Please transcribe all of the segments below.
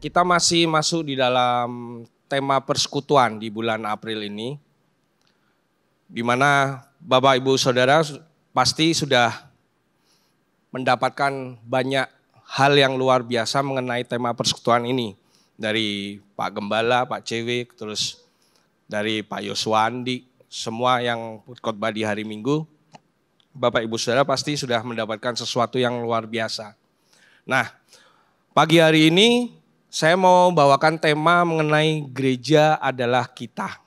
Kita masih masuk di dalam tema persekutuan di bulan April ini. Di mana Bapak Ibu Saudara pasti sudah mendapatkan banyak hal yang luar biasa mengenai tema persekutuan ini. Dari Pak Gembala, Pak Cewek, terus dari Pak Yoswandi, semua yang khotbah di hari Minggu. Bapak Ibu Saudara pasti sudah mendapatkan sesuatu yang luar biasa. Nah, pagi hari ini saya mau bawakan tema mengenai gereja adalah kita.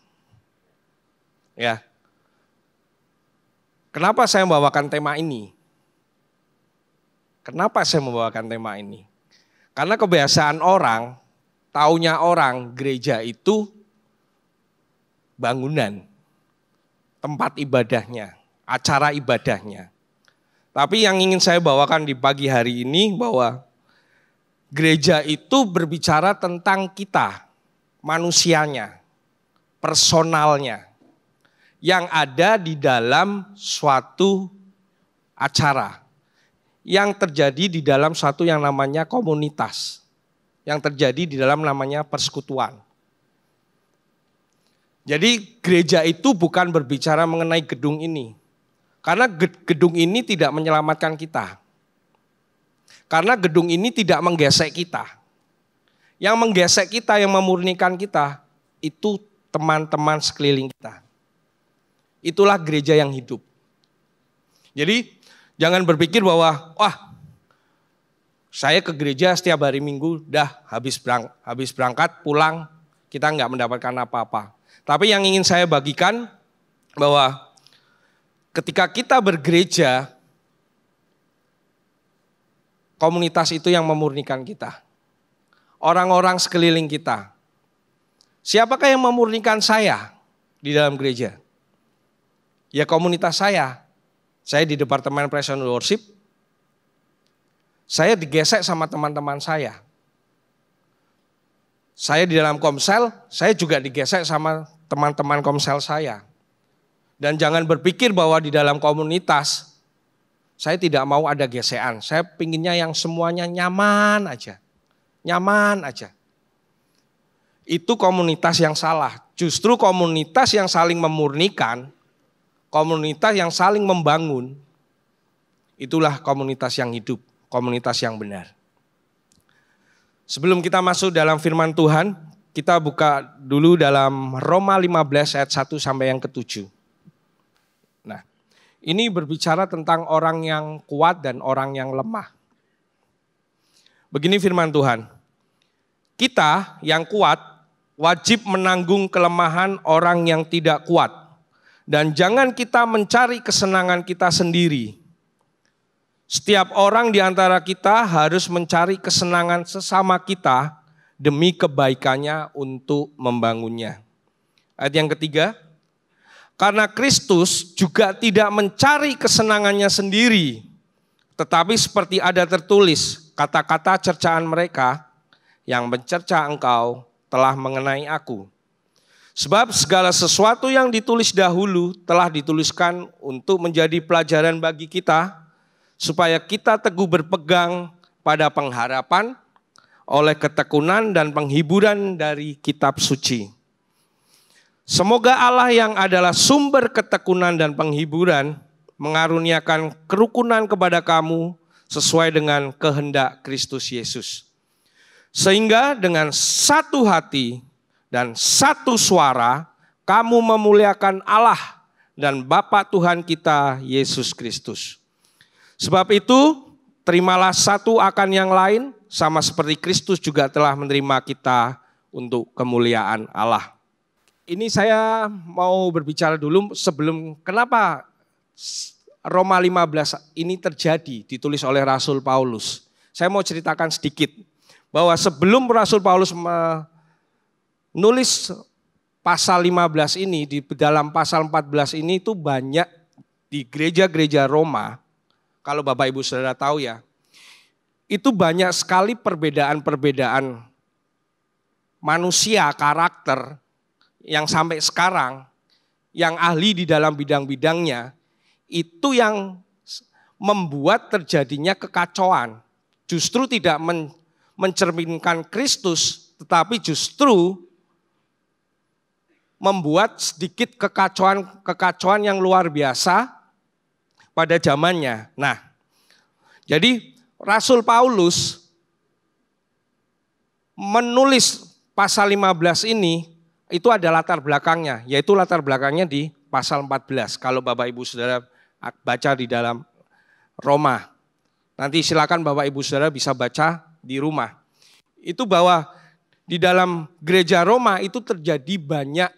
Ya. Kenapa saya membawakan tema ini? Kenapa saya membawakan tema ini? Karena kebiasaan orang, taunya orang gereja itu bangunan, tempat ibadahnya, acara ibadahnya. Tapi yang ingin saya bawakan di pagi hari ini bahwa Gereja itu berbicara tentang kita, manusianya, personalnya, yang ada di dalam suatu acara, yang terjadi di dalam suatu yang namanya komunitas, yang terjadi di dalam namanya persekutuan. Jadi gereja itu bukan berbicara mengenai gedung ini. Karena gedung ini tidak menyelamatkan kita. Karena gedung ini tidak menggesek kita. Yang menggesek kita, yang memurnikan kita, itu teman-teman sekeliling kita. Itulah gereja yang hidup. Jadi jangan berpikir bahwa wah saya ke gereja setiap hari Minggu dah habis berang, habis berangkat pulang kita nggak mendapatkan apa-apa. Tapi yang ingin saya bagikan bahwa ketika kita bergereja komunitas itu yang memurnikan kita. Orang-orang sekeliling kita. Siapakah yang memurnikan saya di dalam gereja? Ya komunitas saya. Saya di Departemen Presiden Worship. Saya digesek sama teman-teman saya. Saya di dalam komsel, saya juga digesek sama teman-teman komsel saya. Dan jangan berpikir bahwa di dalam komunitas saya tidak mau ada gesekan. Saya pinginnya yang semuanya nyaman aja. Nyaman aja. Itu komunitas yang salah. Justru komunitas yang saling memurnikan, komunitas yang saling membangun, itulah komunitas yang hidup, komunitas yang benar. Sebelum kita masuk dalam firman Tuhan, kita buka dulu dalam Roma 15 ayat 1 sampai yang ketujuh. Ini berbicara tentang orang yang kuat dan orang yang lemah. Begini firman Tuhan. Kita yang kuat wajib menanggung kelemahan orang yang tidak kuat. Dan jangan kita mencari kesenangan kita sendiri. Setiap orang di antara kita harus mencari kesenangan sesama kita demi kebaikannya untuk membangunnya. Ayat yang ketiga, karena Kristus juga tidak mencari kesenangannya sendiri, tetapi seperti ada tertulis, kata-kata cercaan mereka yang mencerca engkau telah mengenai aku. Sebab segala sesuatu yang ditulis dahulu telah dituliskan untuk menjadi pelajaran bagi kita, supaya kita teguh berpegang pada pengharapan oleh ketekunan dan penghiburan dari kitab suci. Semoga Allah yang adalah sumber ketekunan dan penghiburan mengaruniakan kerukunan kepada kamu sesuai dengan kehendak Kristus Yesus. Sehingga dengan satu hati dan satu suara kamu memuliakan Allah dan Bapa Tuhan kita Yesus Kristus. Sebab itu terimalah satu akan yang lain sama seperti Kristus juga telah menerima kita untuk kemuliaan Allah ini saya mau berbicara dulu sebelum kenapa Roma 15 ini terjadi ditulis oleh Rasul Paulus. Saya mau ceritakan sedikit bahwa sebelum Rasul Paulus menulis pasal 15 ini di dalam pasal 14 ini itu banyak di gereja-gereja Roma. Kalau Bapak Ibu Saudara tahu ya, itu banyak sekali perbedaan-perbedaan manusia, karakter yang sampai sekarang yang ahli di dalam bidang-bidangnya itu yang membuat terjadinya kekacauan. Justru tidak men mencerminkan Kristus, tetapi justru membuat sedikit kekacauan-kekacauan yang luar biasa pada zamannya. Nah, jadi Rasul Paulus menulis pasal 15 ini itu ada latar belakangnya, yaitu latar belakangnya di pasal 14. Kalau Bapak Ibu Saudara ah, baca di dalam Roma. Nanti silakan Bapak Ibu Saudara bisa baca di rumah. Itu bahwa di dalam gereja Roma itu terjadi banyak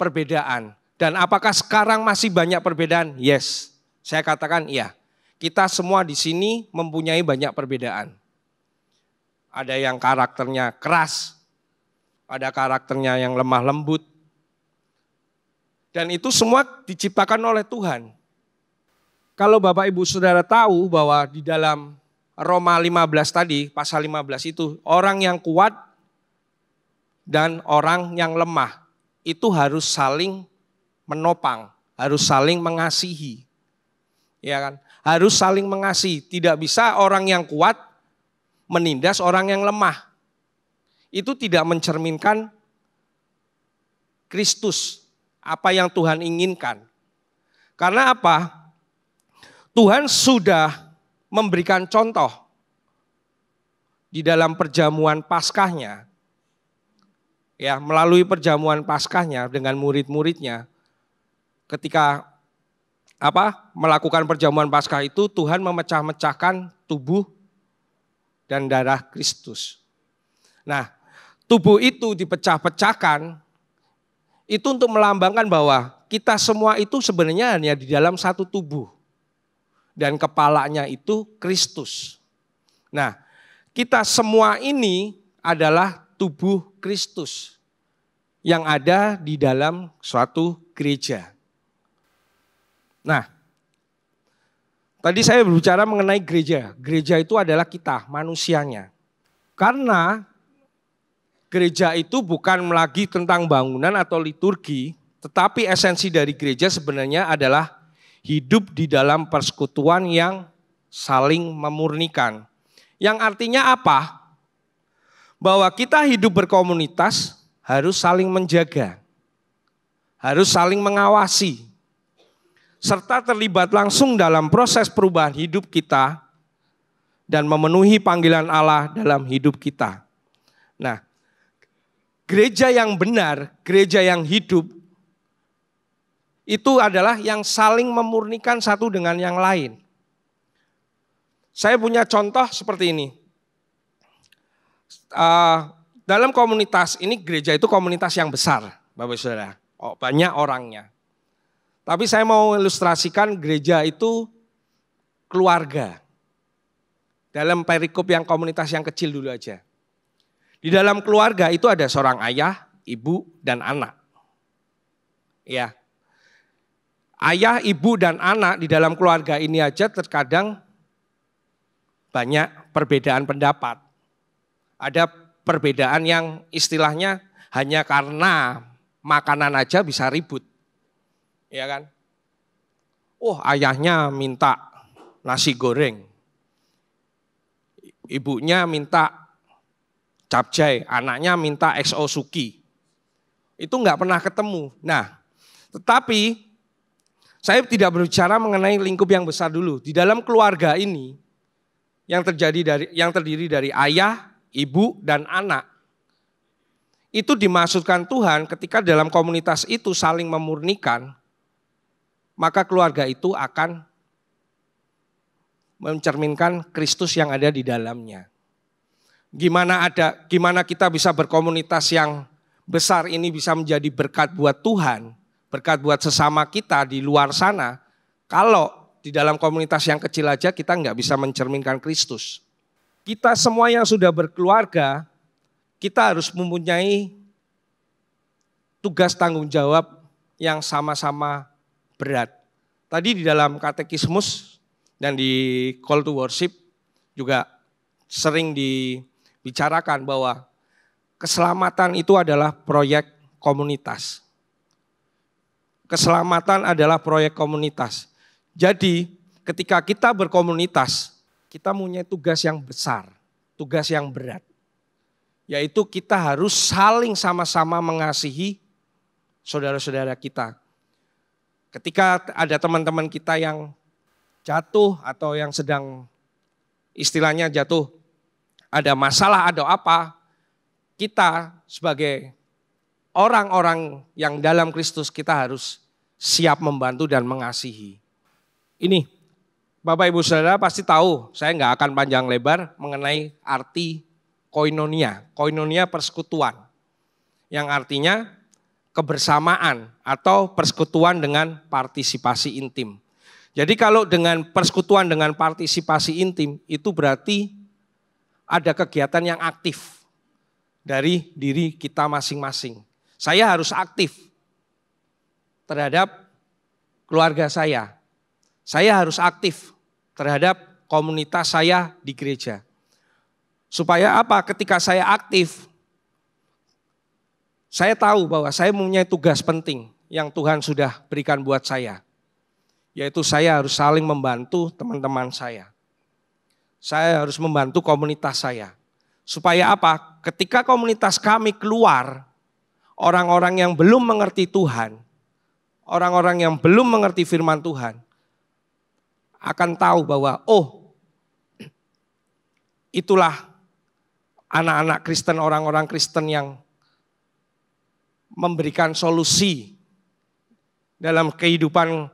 perbedaan. Dan apakah sekarang masih banyak perbedaan? Yes. Saya katakan iya. Kita semua di sini mempunyai banyak perbedaan. Ada yang karakternya keras, ada karakternya yang lemah lembut. Dan itu semua diciptakan oleh Tuhan. Kalau Bapak Ibu Saudara tahu bahwa di dalam Roma 15 tadi, pasal 15 itu, orang yang kuat dan orang yang lemah itu harus saling menopang, harus saling mengasihi. Ya kan? Harus saling mengasihi, tidak bisa orang yang kuat menindas orang yang lemah itu tidak mencerminkan Kristus, apa yang Tuhan inginkan. Karena apa? Tuhan sudah memberikan contoh di dalam perjamuan Paskahnya. Ya, melalui perjamuan Paskahnya dengan murid-muridnya ketika apa? melakukan perjamuan Paskah itu Tuhan memecah-mecahkan tubuh dan darah Kristus. Nah, tubuh itu dipecah-pecahkan, itu untuk melambangkan bahwa kita semua itu sebenarnya hanya di dalam satu tubuh. Dan kepalanya itu Kristus. Nah, kita semua ini adalah tubuh Kristus yang ada di dalam suatu gereja. Nah, tadi saya berbicara mengenai gereja. Gereja itu adalah kita, manusianya. Karena gereja itu bukan lagi tentang bangunan atau liturgi, tetapi esensi dari gereja sebenarnya adalah hidup di dalam persekutuan yang saling memurnikan. Yang artinya apa? Bahwa kita hidup berkomunitas harus saling menjaga, harus saling mengawasi, serta terlibat langsung dalam proses perubahan hidup kita dan memenuhi panggilan Allah dalam hidup kita. Nah, Gereja yang benar, gereja yang hidup, itu adalah yang saling memurnikan satu dengan yang lain. Saya punya contoh seperti ini. Uh, dalam komunitas ini gereja itu komunitas yang besar, Bapak Saudara. Oh, banyak orangnya. Tapi saya mau ilustrasikan gereja itu keluarga. Dalam perikop yang komunitas yang kecil dulu aja. Di dalam keluarga itu ada seorang ayah, ibu, dan anak. Ya. Ayah, ibu, dan anak di dalam keluarga ini aja terkadang banyak perbedaan pendapat. Ada perbedaan yang istilahnya hanya karena makanan aja bisa ribut. Ya kan? Oh, ayahnya minta nasi goreng. Ibunya minta capjai, anaknya minta XO Suki. Itu nggak pernah ketemu. Nah, tetapi saya tidak berbicara mengenai lingkup yang besar dulu. Di dalam keluarga ini yang terjadi dari yang terdiri dari ayah, ibu dan anak itu dimaksudkan Tuhan ketika dalam komunitas itu saling memurnikan, maka keluarga itu akan mencerminkan Kristus yang ada di dalamnya gimana ada gimana kita bisa berkomunitas yang besar ini bisa menjadi berkat buat Tuhan, berkat buat sesama kita di luar sana. Kalau di dalam komunitas yang kecil aja kita nggak bisa mencerminkan Kristus. Kita semua yang sudah berkeluarga, kita harus mempunyai tugas tanggung jawab yang sama-sama berat. Tadi di dalam katekismus dan di call to worship juga sering di bicarakan bahwa keselamatan itu adalah proyek komunitas. Keselamatan adalah proyek komunitas. Jadi, ketika kita berkomunitas, kita punya tugas yang besar, tugas yang berat, yaitu kita harus saling sama-sama mengasihi saudara-saudara kita. Ketika ada teman-teman kita yang jatuh atau yang sedang istilahnya jatuh ada masalah atau apa, kita sebagai orang-orang yang dalam Kristus kita harus siap membantu dan mengasihi. Ini Bapak Ibu Saudara pasti tahu, saya nggak akan panjang lebar mengenai arti koinonia. Koinonia persekutuan. Yang artinya kebersamaan atau persekutuan dengan partisipasi intim. Jadi kalau dengan persekutuan dengan partisipasi intim itu berarti ada kegiatan yang aktif dari diri kita masing-masing. Saya harus aktif terhadap keluarga saya. Saya harus aktif terhadap komunitas saya di gereja. Supaya apa? Ketika saya aktif, saya tahu bahwa saya mempunyai tugas penting yang Tuhan sudah berikan buat saya. Yaitu saya harus saling membantu teman-teman saya. Saya harus membantu komunitas saya. Supaya apa? Ketika komunitas kami keluar, orang-orang yang belum mengerti Tuhan, orang-orang yang belum mengerti firman Tuhan, akan tahu bahwa, oh, itulah anak-anak Kristen, orang-orang Kristen yang memberikan solusi dalam kehidupan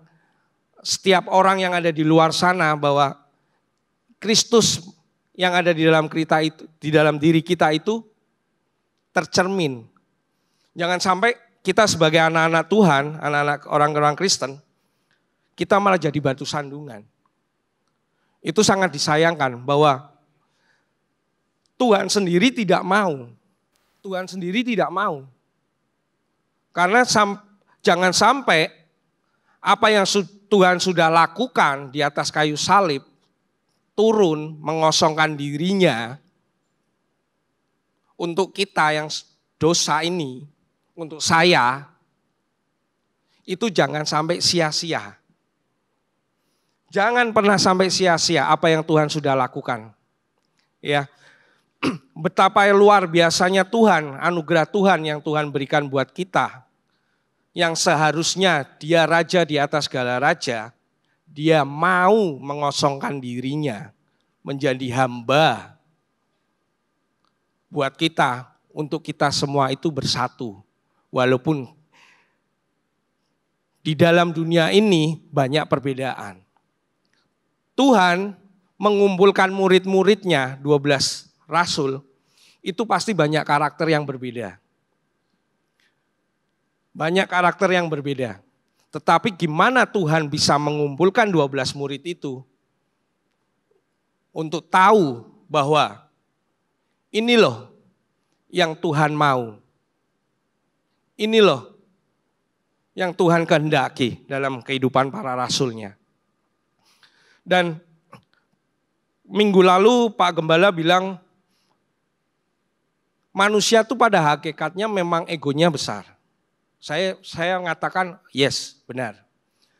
setiap orang yang ada di luar sana bahwa Kristus yang ada di dalam kita itu, di dalam diri kita itu tercermin. Jangan sampai kita sebagai anak-anak Tuhan, anak-anak orang-orang Kristen, kita malah jadi batu sandungan. Itu sangat disayangkan bahwa Tuhan sendiri tidak mau. Tuhan sendiri tidak mau. Karena sam, jangan sampai apa yang Tuhan sudah lakukan di atas kayu salib turun mengosongkan dirinya untuk kita yang dosa ini, untuk saya, itu jangan sampai sia-sia. Jangan pernah sampai sia-sia apa yang Tuhan sudah lakukan. Ya. Betapa luar biasanya Tuhan, anugerah Tuhan yang Tuhan berikan buat kita. Yang seharusnya dia raja di atas segala raja, dia mau mengosongkan dirinya menjadi hamba buat kita, untuk kita semua itu bersatu. Walaupun di dalam dunia ini banyak perbedaan. Tuhan mengumpulkan murid-muridnya, 12 rasul, itu pasti banyak karakter yang berbeda. Banyak karakter yang berbeda. Tetapi gimana Tuhan bisa mengumpulkan 12 murid itu untuk tahu bahwa ini loh yang Tuhan mau. Ini loh yang Tuhan kehendaki dalam kehidupan para rasulnya. Dan minggu lalu Pak Gembala bilang manusia tuh pada hakikatnya memang egonya besar. Saya saya mengatakan yes, benar.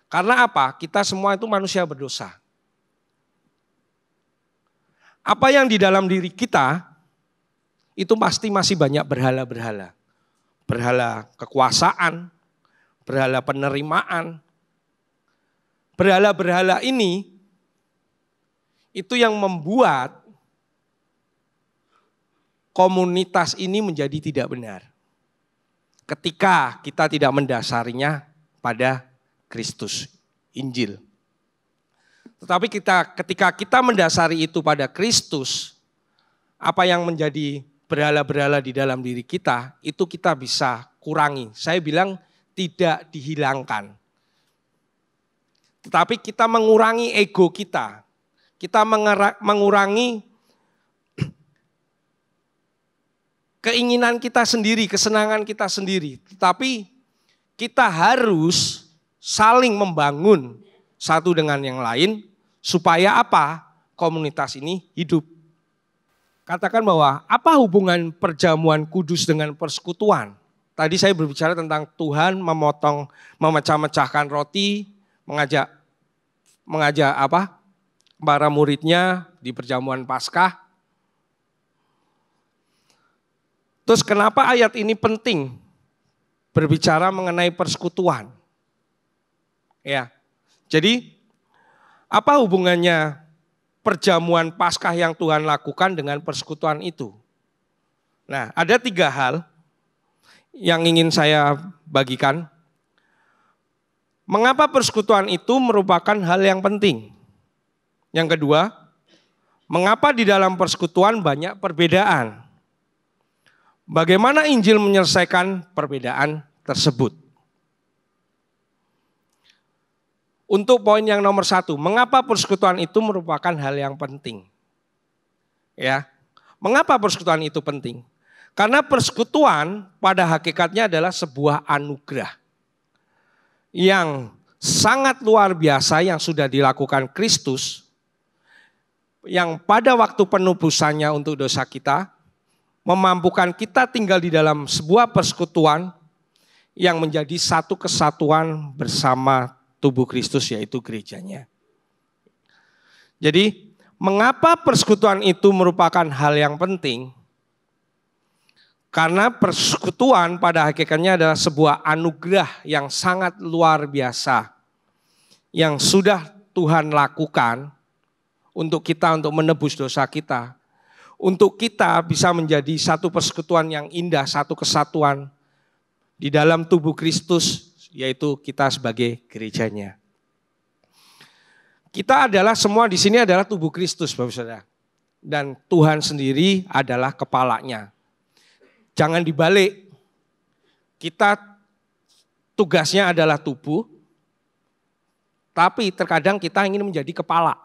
Karena apa? Kita semua itu manusia berdosa. Apa yang di dalam diri kita itu pasti masih banyak berhala-berhala. Berhala kekuasaan, berhala penerimaan. Berhala-berhala ini itu yang membuat komunitas ini menjadi tidak benar ketika kita tidak mendasarinya pada Kristus, Injil. Tetapi kita ketika kita mendasari itu pada Kristus, apa yang menjadi berhala-berhala di dalam diri kita, itu kita bisa kurangi. Saya bilang tidak dihilangkan. Tetapi kita mengurangi ego kita. Kita mengurangi keinginan kita sendiri, kesenangan kita sendiri. Tetapi kita harus saling membangun satu dengan yang lain supaya apa? Komunitas ini hidup. Katakan bahwa apa hubungan perjamuan kudus dengan persekutuan? Tadi saya berbicara tentang Tuhan memotong, memecah-mecahkan roti, mengajak mengajak apa? para muridnya di perjamuan Paskah Terus kenapa ayat ini penting? Berbicara mengenai persekutuan. Ya. Jadi apa hubungannya perjamuan Paskah yang Tuhan lakukan dengan persekutuan itu? Nah, ada tiga hal yang ingin saya bagikan. Mengapa persekutuan itu merupakan hal yang penting? Yang kedua, mengapa di dalam persekutuan banyak perbedaan? Bagaimana Injil menyelesaikan perbedaan tersebut? Untuk poin yang nomor satu, mengapa persekutuan itu merupakan hal yang penting? Ya, mengapa persekutuan itu penting? Karena persekutuan pada hakikatnya adalah sebuah anugerah yang sangat luar biasa yang sudah dilakukan Kristus yang pada waktu penubusannya untuk dosa kita memampukan kita tinggal di dalam sebuah persekutuan yang menjadi satu kesatuan bersama tubuh Kristus yaitu gerejanya. Jadi, mengapa persekutuan itu merupakan hal yang penting? Karena persekutuan pada hakikatnya adalah sebuah anugerah yang sangat luar biasa yang sudah Tuhan lakukan untuk kita untuk menebus dosa kita untuk kita bisa menjadi satu persekutuan yang indah, satu kesatuan di dalam tubuh Kristus, yaitu kita sebagai gerejanya. Kita adalah semua di sini adalah tubuh Kristus, Bapak Saudara. Dan Tuhan sendiri adalah kepalanya. Jangan dibalik. Kita tugasnya adalah tubuh, tapi terkadang kita ingin menjadi kepala.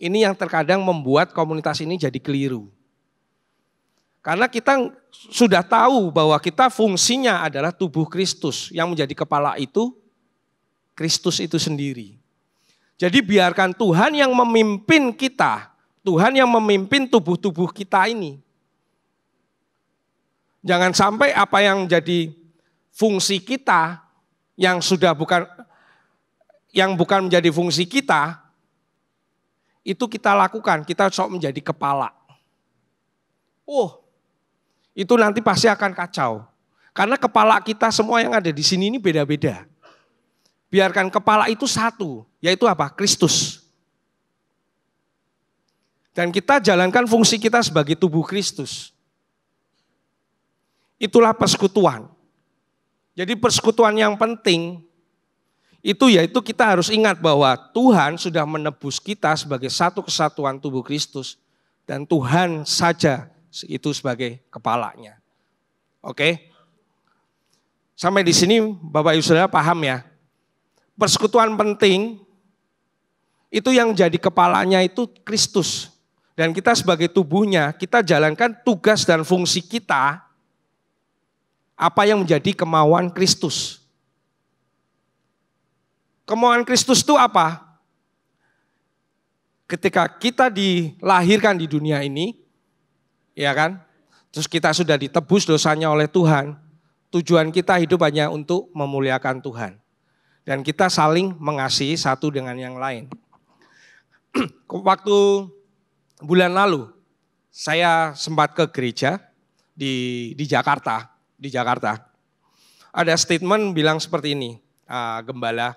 Ini yang terkadang membuat komunitas ini jadi keliru. Karena kita sudah tahu bahwa kita fungsinya adalah tubuh Kristus. Yang menjadi kepala itu Kristus itu sendiri. Jadi biarkan Tuhan yang memimpin kita. Tuhan yang memimpin tubuh-tubuh kita ini. Jangan sampai apa yang jadi fungsi kita yang sudah bukan yang bukan menjadi fungsi kita itu kita lakukan, kita sok menjadi kepala. Oh, itu nanti pasti akan kacau. Karena kepala kita semua yang ada di sini ini beda-beda. Biarkan kepala itu satu, yaitu apa? Kristus. Dan kita jalankan fungsi kita sebagai tubuh Kristus. Itulah persekutuan. Jadi persekutuan yang penting itu yaitu kita harus ingat bahwa Tuhan sudah menebus kita sebagai satu kesatuan tubuh Kristus dan Tuhan saja itu sebagai kepalanya. Oke. Sampai di sini Bapak Ibu Saudara paham ya? Persekutuan penting itu yang jadi kepalanya itu Kristus. Dan kita sebagai tubuhnya, kita jalankan tugas dan fungsi kita apa yang menjadi kemauan Kristus. Kemauan Kristus itu apa? Ketika kita dilahirkan di dunia ini, ya kan? Terus kita sudah ditebus dosanya oleh Tuhan. Tujuan kita hidup hanya untuk memuliakan Tuhan. Dan kita saling mengasihi satu dengan yang lain. Waktu bulan lalu saya sempat ke gereja di di Jakarta, di Jakarta. Ada statement bilang seperti ini, uh, gembala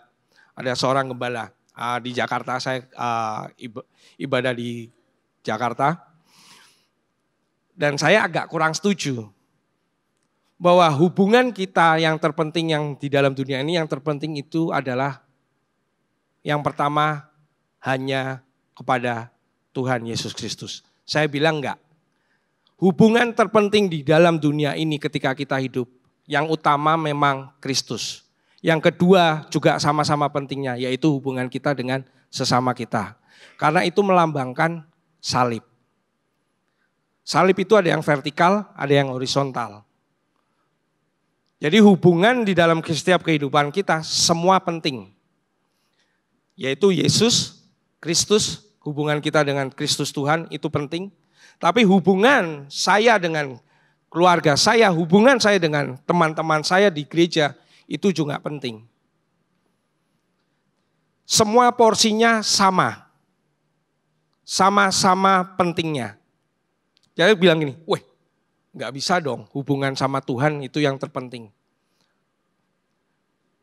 ada seorang gembala uh, di Jakarta. Saya uh, ibadah di Jakarta. Dan saya agak kurang setuju bahwa hubungan kita yang terpenting yang di dalam dunia ini yang terpenting itu adalah yang pertama hanya kepada Tuhan Yesus Kristus. Saya bilang enggak. Hubungan terpenting di dalam dunia ini ketika kita hidup yang utama memang Kristus. Yang kedua juga sama-sama pentingnya yaitu hubungan kita dengan sesama kita. Karena itu melambangkan salib. Salib itu ada yang vertikal, ada yang horizontal. Jadi hubungan di dalam setiap kehidupan kita semua penting. Yaitu Yesus, Kristus, hubungan kita dengan Kristus Tuhan itu penting. Tapi hubungan saya dengan keluarga saya, hubungan saya dengan teman-teman saya di gereja itu juga penting. Semua porsinya sama. Sama-sama pentingnya. Jadi bilang gini, weh nggak bisa dong hubungan sama Tuhan itu yang terpenting.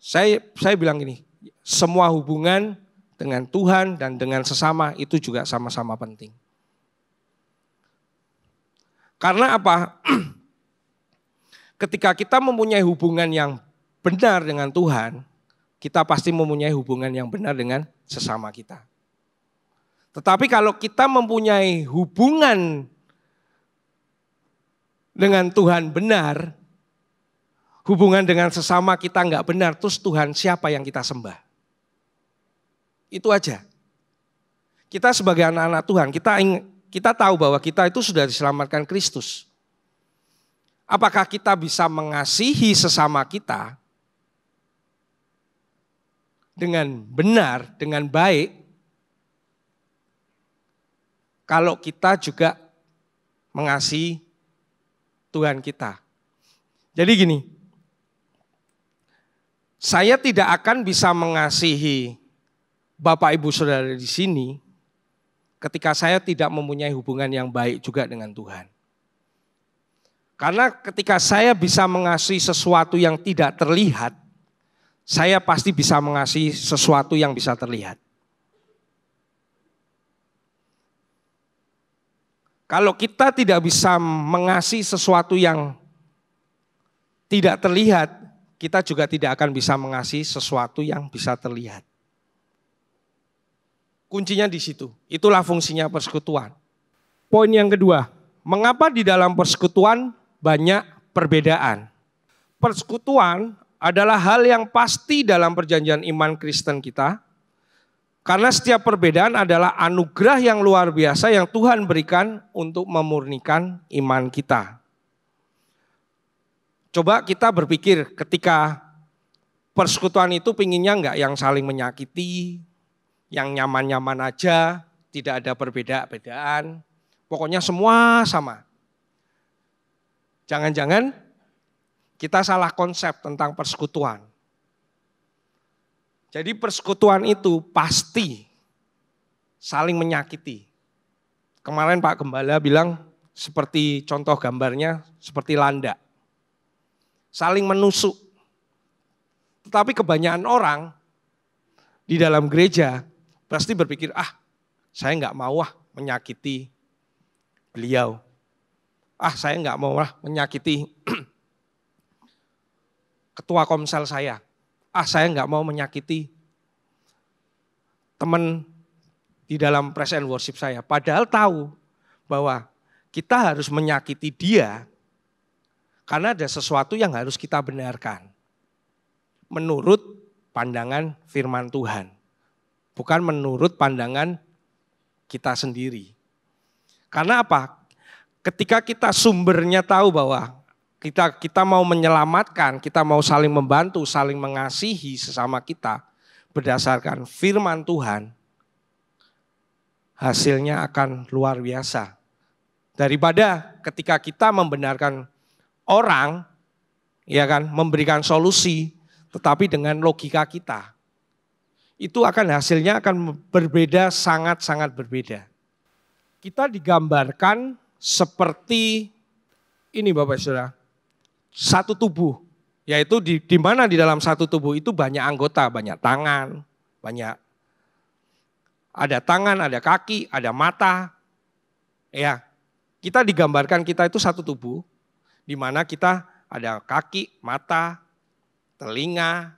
Saya, saya bilang gini, semua hubungan dengan Tuhan dan dengan sesama itu juga sama-sama penting. Karena apa? Ketika kita mempunyai hubungan yang benar dengan Tuhan, kita pasti mempunyai hubungan yang benar dengan sesama kita. Tetapi kalau kita mempunyai hubungan dengan Tuhan benar, hubungan dengan sesama kita enggak benar, terus Tuhan siapa yang kita sembah? Itu aja. Kita sebagai anak-anak Tuhan, kita ingin, kita tahu bahwa kita itu sudah diselamatkan Kristus. Apakah kita bisa mengasihi sesama kita dengan benar, dengan baik, kalau kita juga mengasihi Tuhan kita. Jadi gini, saya tidak akan bisa mengasihi Bapak Ibu Saudara di sini ketika saya tidak mempunyai hubungan yang baik juga dengan Tuhan. Karena ketika saya bisa mengasihi sesuatu yang tidak terlihat, saya pasti bisa mengasihi sesuatu yang bisa terlihat. Kalau kita tidak bisa mengasihi sesuatu yang tidak terlihat, kita juga tidak akan bisa mengasihi sesuatu yang bisa terlihat. Kuncinya di situ. Itulah fungsinya persekutuan. Poin yang kedua, mengapa di dalam persekutuan banyak perbedaan? Persekutuan adalah hal yang pasti dalam perjanjian iman Kristen kita. Karena setiap perbedaan adalah anugerah yang luar biasa yang Tuhan berikan untuk memurnikan iman kita. Coba kita berpikir ketika persekutuan itu pinginnya enggak yang saling menyakiti, yang nyaman-nyaman aja, tidak ada perbedaan-perbedaan. Pokoknya semua sama. Jangan-jangan kita salah konsep tentang persekutuan. Jadi persekutuan itu pasti saling menyakiti. Kemarin Pak Gembala bilang seperti contoh gambarnya seperti landak. Saling menusuk. Tetapi kebanyakan orang di dalam gereja pasti berpikir, ah saya nggak mau ah menyakiti beliau. Ah saya nggak mau ah menyakiti ketua komsel saya. Ah saya nggak mau menyakiti teman di dalam press and worship saya. Padahal tahu bahwa kita harus menyakiti dia karena ada sesuatu yang harus kita benarkan. Menurut pandangan firman Tuhan. Bukan menurut pandangan kita sendiri. Karena apa? Ketika kita sumbernya tahu bahwa kita kita mau menyelamatkan, kita mau saling membantu, saling mengasihi sesama kita berdasarkan firman Tuhan, hasilnya akan luar biasa. Daripada ketika kita membenarkan orang, ya kan, memberikan solusi, tetapi dengan logika kita, itu akan hasilnya akan berbeda, sangat-sangat berbeda. Kita digambarkan seperti ini Bapak Saudara, satu tubuh. Yaitu di, di mana di dalam satu tubuh itu banyak anggota, banyak tangan, banyak ada tangan, ada kaki, ada mata. Ya. Kita digambarkan kita itu satu tubuh di mana kita ada kaki, mata, telinga.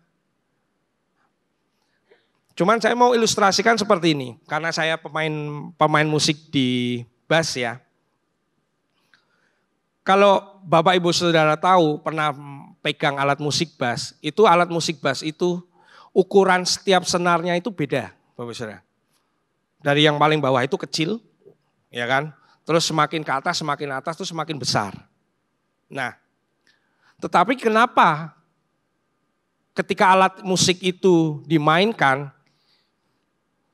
Cuman saya mau ilustrasikan seperti ini karena saya pemain pemain musik di bass ya. Kalau Bapak Ibu Saudara tahu pernah pegang alat musik bass, itu alat musik bass itu ukuran setiap senarnya itu beda, Bapak Saudara. Dari yang paling bawah itu kecil, ya kan? Terus semakin ke atas, semakin atas itu semakin besar. Nah, tetapi kenapa ketika alat musik itu dimainkan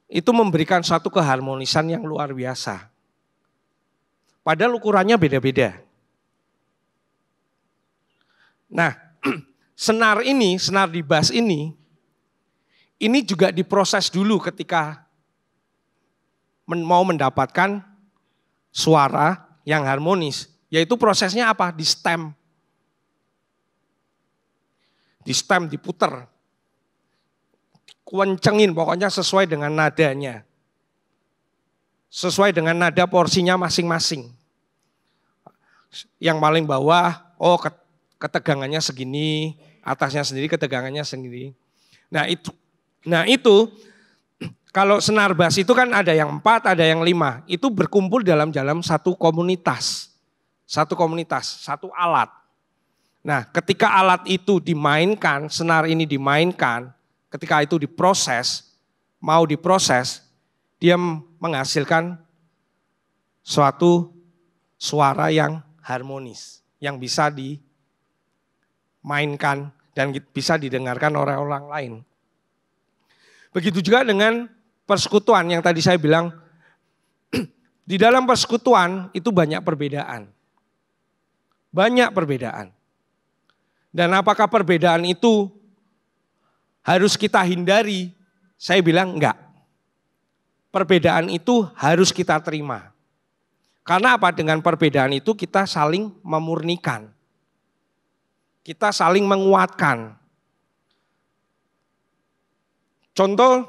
itu memberikan satu keharmonisan yang luar biasa. Padahal ukurannya beda-beda. Nah, senar ini, senar di bass ini, ini juga diproses dulu ketika mau mendapatkan suara yang harmonis. Yaitu prosesnya apa? Di stem. Di stem, diputer. Kuencengin, pokoknya sesuai dengan nadanya. Sesuai dengan nada porsinya masing-masing. Yang paling bawah, oh ketegangannya segini, atasnya sendiri ketegangannya sendiri. Nah itu, nah itu kalau senar bas itu kan ada yang empat, ada yang lima. Itu berkumpul dalam dalam satu komunitas, satu komunitas, satu alat. Nah ketika alat itu dimainkan, senar ini dimainkan, ketika itu diproses, mau diproses, dia menghasilkan suatu suara yang harmonis, yang bisa di mainkan dan bisa didengarkan oleh orang lain. Begitu juga dengan persekutuan yang tadi saya bilang di dalam persekutuan itu banyak perbedaan. Banyak perbedaan. Dan apakah perbedaan itu harus kita hindari? Saya bilang enggak. Perbedaan itu harus kita terima. Karena apa? Dengan perbedaan itu kita saling memurnikan. Kita saling menguatkan. Contoh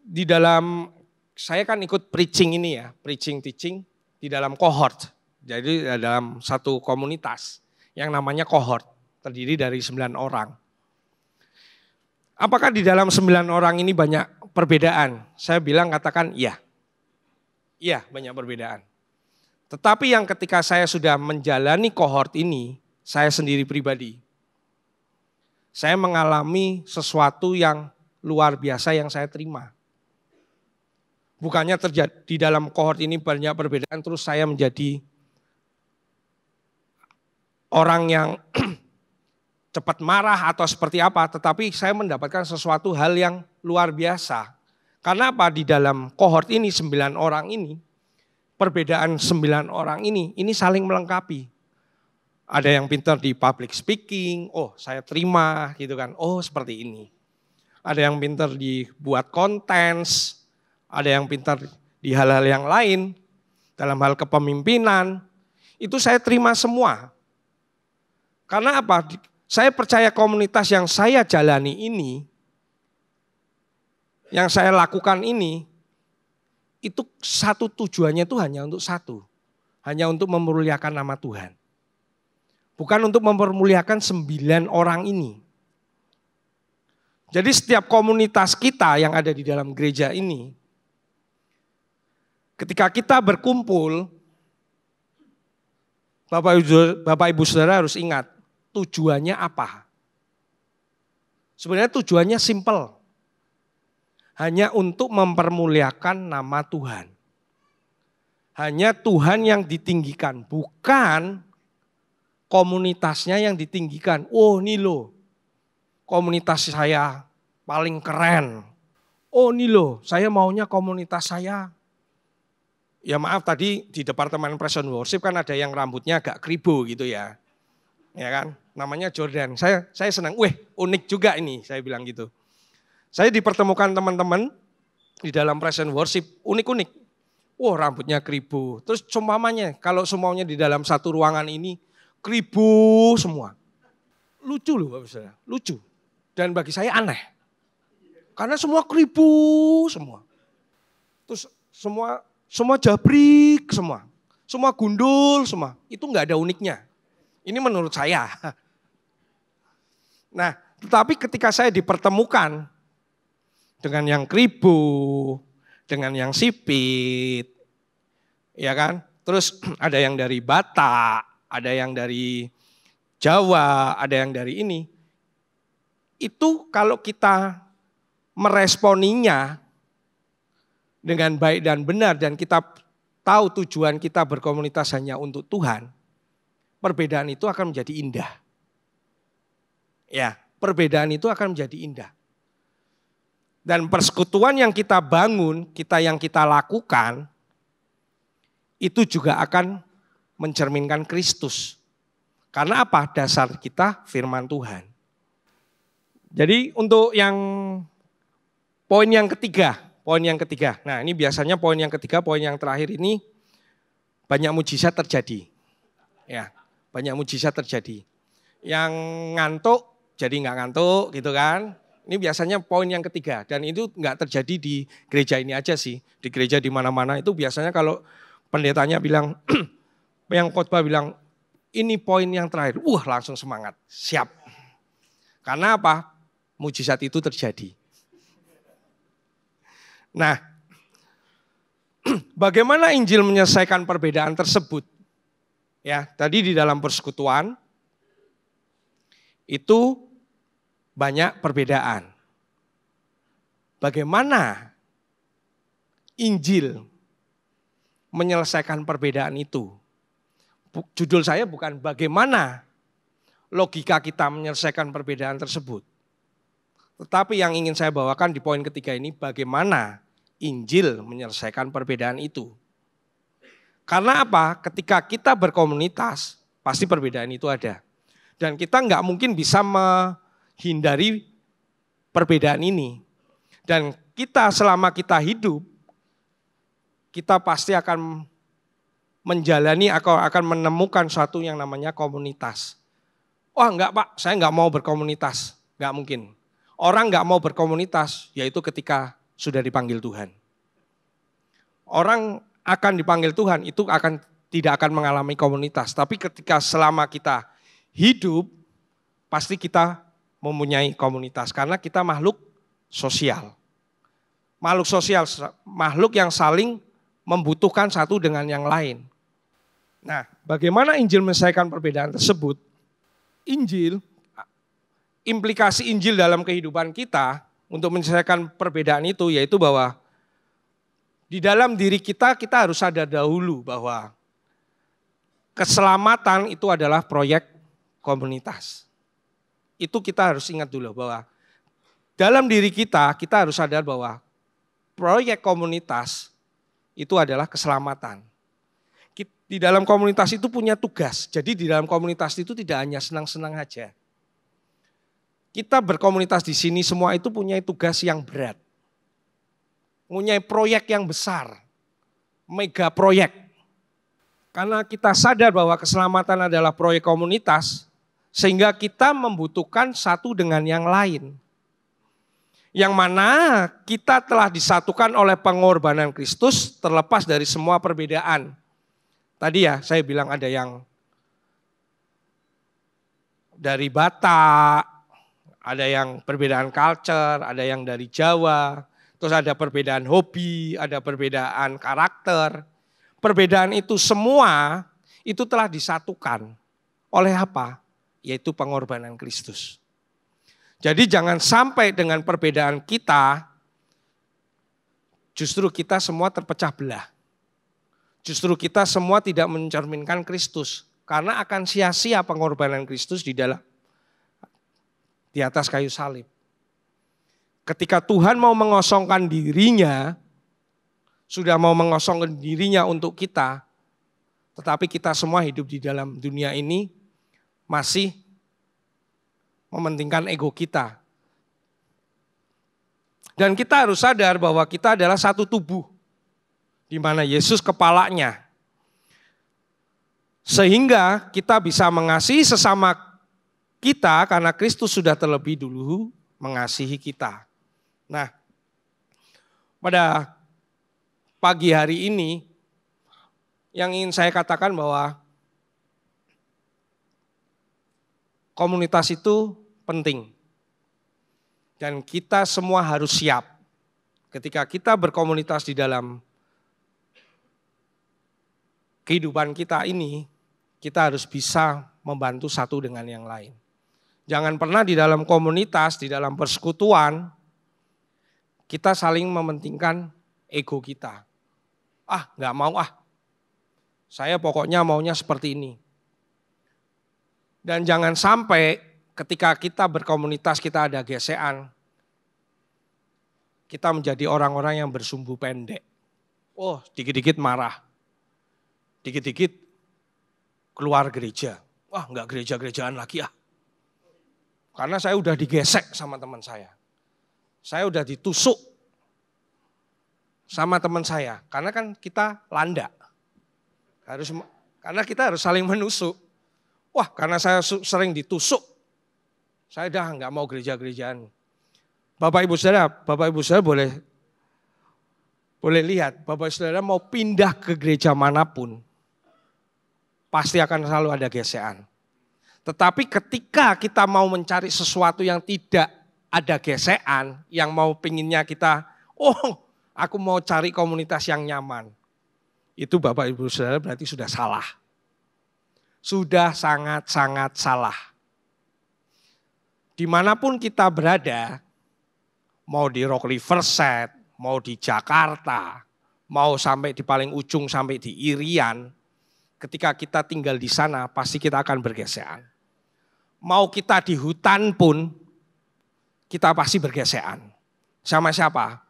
di dalam saya kan ikut preaching ini ya, preaching teaching di dalam cohort. Jadi eh, dalam satu komunitas yang namanya cohort, terdiri dari sembilan orang. Apakah di dalam sembilan orang ini banyak perbedaan? Saya bilang katakan iya. Iya, banyak perbedaan. Tetapi yang ketika saya sudah menjalani kohort ini, saya sendiri pribadi, saya mengalami sesuatu yang luar biasa yang saya terima. Bukannya terjadi di dalam kohort ini banyak perbedaan, terus saya menjadi orang yang cepat marah atau seperti apa, tetapi saya mendapatkan sesuatu hal yang luar biasa. Karena apa? Di dalam kohort ini, sembilan orang ini, perbedaan sembilan orang ini, ini saling melengkapi. Ada yang pintar di public speaking, oh saya terima gitu kan, oh seperti ini. Ada yang pintar di buat konten, ada yang pintar di hal-hal yang lain, dalam hal kepemimpinan, itu saya terima semua. Karena apa? Saya percaya komunitas yang saya jalani ini, yang saya lakukan ini, itu satu tujuannya itu hanya untuk satu. Hanya untuk memuliakan nama Tuhan. Bukan untuk mempermuliakan sembilan orang ini. Jadi setiap komunitas kita yang ada di dalam gereja ini, ketika kita berkumpul, Bapak Ibu, Bapak Ibu Saudara harus ingat, tujuannya apa? Sebenarnya tujuannya simple hanya untuk mempermuliakan nama Tuhan. Hanya Tuhan yang ditinggikan, bukan komunitasnya yang ditinggikan. Oh ini loh, komunitas saya paling keren. Oh ini loh, saya maunya komunitas saya. Ya maaf tadi di Departemen Present Worship kan ada yang rambutnya agak kribo gitu ya. Ya kan, namanya Jordan. Saya saya senang, weh unik juga ini, saya bilang gitu. Saya dipertemukan teman-teman di dalam present worship unik-unik. Wah rambutnya keribu. Terus cumamanya kalau semuanya di dalam satu ruangan ini keribu semua. Lucu loh Bapak Saudara, lucu. Dan bagi saya aneh. Karena semua keribu semua. Terus semua semua jabrik semua. Semua gundul semua. Itu nggak ada uniknya. Ini menurut saya. Nah, tetapi ketika saya dipertemukan dengan yang kribu, dengan yang sipit, ya kan? Terus ada yang dari Batak, ada yang dari Jawa, ada yang dari ini. Itu kalau kita meresponinya dengan baik dan benar dan kita tahu tujuan kita berkomunitas hanya untuk Tuhan, perbedaan itu akan menjadi indah. Ya, perbedaan itu akan menjadi indah. Dan persekutuan yang kita bangun, kita yang kita lakukan, itu juga akan mencerminkan Kristus. Karena apa? Dasar kita firman Tuhan. Jadi untuk yang poin yang ketiga, poin yang ketiga. Nah, ini biasanya poin yang ketiga, poin yang terakhir ini banyak mujizat terjadi. Ya, banyak mujizat terjadi. Yang ngantuk jadi nggak ngantuk gitu kan. Ini biasanya poin yang ketiga dan itu nggak terjadi di gereja ini aja sih. Di gereja di mana-mana itu biasanya kalau pendetanya bilang, yang khotbah bilang, ini poin yang terakhir. Wah langsung semangat, siap. Karena apa? Mujizat itu terjadi. Nah, bagaimana Injil menyelesaikan perbedaan tersebut? Ya, tadi di dalam persekutuan itu banyak perbedaan. Bagaimana Injil menyelesaikan perbedaan itu? Judul saya bukan bagaimana logika kita menyelesaikan perbedaan tersebut. Tetapi yang ingin saya bawakan di poin ketiga ini bagaimana Injil menyelesaikan perbedaan itu. Karena apa? Ketika kita berkomunitas, pasti perbedaan itu ada. Dan kita nggak mungkin bisa me hindari perbedaan ini. Dan kita selama kita hidup, kita pasti akan menjalani atau akan menemukan satu yang namanya komunitas. Wah oh, enggak pak, saya enggak mau berkomunitas. Enggak mungkin. Orang enggak mau berkomunitas yaitu ketika sudah dipanggil Tuhan. Orang akan dipanggil Tuhan itu akan tidak akan mengalami komunitas. Tapi ketika selama kita hidup, pasti kita mempunyai komunitas karena kita makhluk sosial. Makhluk sosial, makhluk yang saling membutuhkan satu dengan yang lain. Nah, bagaimana Injil menyelesaikan perbedaan tersebut? Injil, implikasi Injil dalam kehidupan kita untuk menyelesaikan perbedaan itu yaitu bahwa di dalam diri kita kita harus sadar dahulu bahwa keselamatan itu adalah proyek komunitas itu kita harus ingat dulu bahwa dalam diri kita, kita harus sadar bahwa proyek komunitas itu adalah keselamatan. Di dalam komunitas itu punya tugas. Jadi di dalam komunitas itu tidak hanya senang-senang saja. Kita berkomunitas di sini semua itu punya tugas yang berat. Punya proyek yang besar. Mega proyek. Karena kita sadar bahwa keselamatan adalah proyek komunitas, sehingga kita membutuhkan satu dengan yang lain. Yang mana kita telah disatukan oleh pengorbanan Kristus terlepas dari semua perbedaan. Tadi ya saya bilang ada yang dari Batak, ada yang perbedaan culture, ada yang dari Jawa, terus ada perbedaan hobi, ada perbedaan karakter. Perbedaan itu semua itu telah disatukan oleh apa? yaitu pengorbanan Kristus. Jadi jangan sampai dengan perbedaan kita justru kita semua terpecah belah. Justru kita semua tidak mencerminkan Kristus karena akan sia-sia pengorbanan Kristus di dalam di atas kayu salib. Ketika Tuhan mau mengosongkan dirinya, sudah mau mengosongkan dirinya untuk kita, tetapi kita semua hidup di dalam dunia ini masih mementingkan ego kita. Dan kita harus sadar bahwa kita adalah satu tubuh di mana Yesus kepalanya. Sehingga kita bisa mengasihi sesama kita karena Kristus sudah terlebih dulu mengasihi kita. Nah, pada pagi hari ini yang ingin saya katakan bahwa komunitas itu penting. Dan kita semua harus siap. Ketika kita berkomunitas di dalam kehidupan kita ini, kita harus bisa membantu satu dengan yang lain. Jangan pernah di dalam komunitas, di dalam persekutuan, kita saling mementingkan ego kita. Ah, nggak mau ah. Saya pokoknya maunya seperti ini. Dan jangan sampai ketika kita berkomunitas kita ada gesekan, kita menjadi orang-orang yang bersumbu pendek. Oh, dikit-dikit marah. Dikit-dikit keluar gereja. Wah, nggak gereja-gerejaan lagi ah. Karena saya udah digesek sama teman saya. Saya udah ditusuk sama teman saya. Karena kan kita landa. Harus karena kita harus saling menusuk. Wah karena saya sering ditusuk. Saya dah nggak mau gereja-gerejaan. Bapak Ibu Saudara, Bapak Ibu Saudara boleh boleh lihat, Bapak Ibu Saudara mau pindah ke gereja manapun, pasti akan selalu ada gesekan. Tetapi ketika kita mau mencari sesuatu yang tidak ada gesekan, yang mau pinginnya kita, oh aku mau cari komunitas yang nyaman. Itu Bapak Ibu Saudara berarti sudah salah sudah sangat-sangat salah. Dimanapun kita berada, mau di River Set, mau di Jakarta, mau sampai di paling ujung sampai di Irian, ketika kita tinggal di sana pasti kita akan bergesekan. Mau kita di hutan pun kita pasti bergesekan. Sama siapa?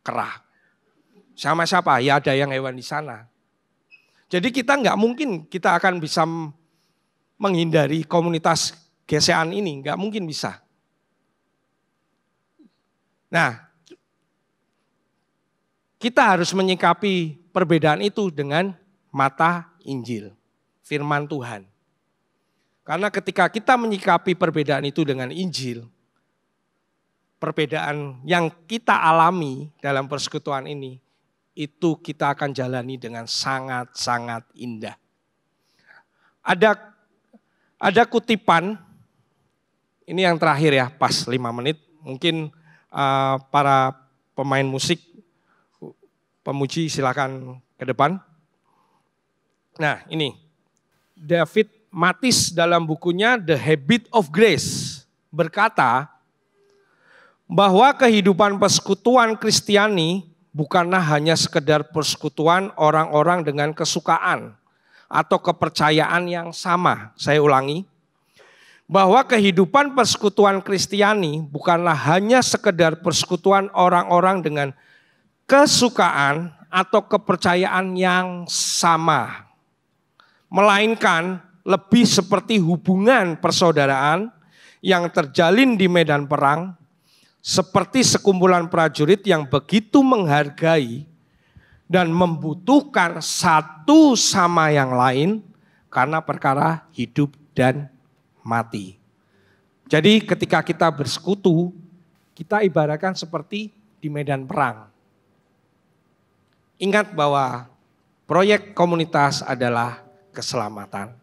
Kerah. Sama siapa? Ya ada yang hewan di sana. Jadi kita nggak mungkin kita akan bisa menghindari komunitas gesekan ini, nggak mungkin bisa. Nah, kita harus menyikapi perbedaan itu dengan mata Injil, firman Tuhan. Karena ketika kita menyikapi perbedaan itu dengan Injil, perbedaan yang kita alami dalam persekutuan ini itu kita akan jalani dengan sangat-sangat indah. Ada ada kutipan ini yang terakhir ya, pas lima menit. Mungkin uh, para pemain musik pemuji silakan ke depan. Nah, ini David Matis dalam bukunya The Habit of Grace berkata bahwa kehidupan persekutuan Kristiani bukanlah hanya sekedar persekutuan orang-orang dengan kesukaan atau kepercayaan yang sama. Saya ulangi, bahwa kehidupan persekutuan Kristiani bukanlah hanya sekedar persekutuan orang-orang dengan kesukaan atau kepercayaan yang sama. Melainkan lebih seperti hubungan persaudaraan yang terjalin di medan perang seperti sekumpulan prajurit yang begitu menghargai dan membutuhkan satu sama yang lain karena perkara hidup dan mati. Jadi ketika kita bersekutu, kita ibaratkan seperti di medan perang. Ingat bahwa proyek komunitas adalah keselamatan.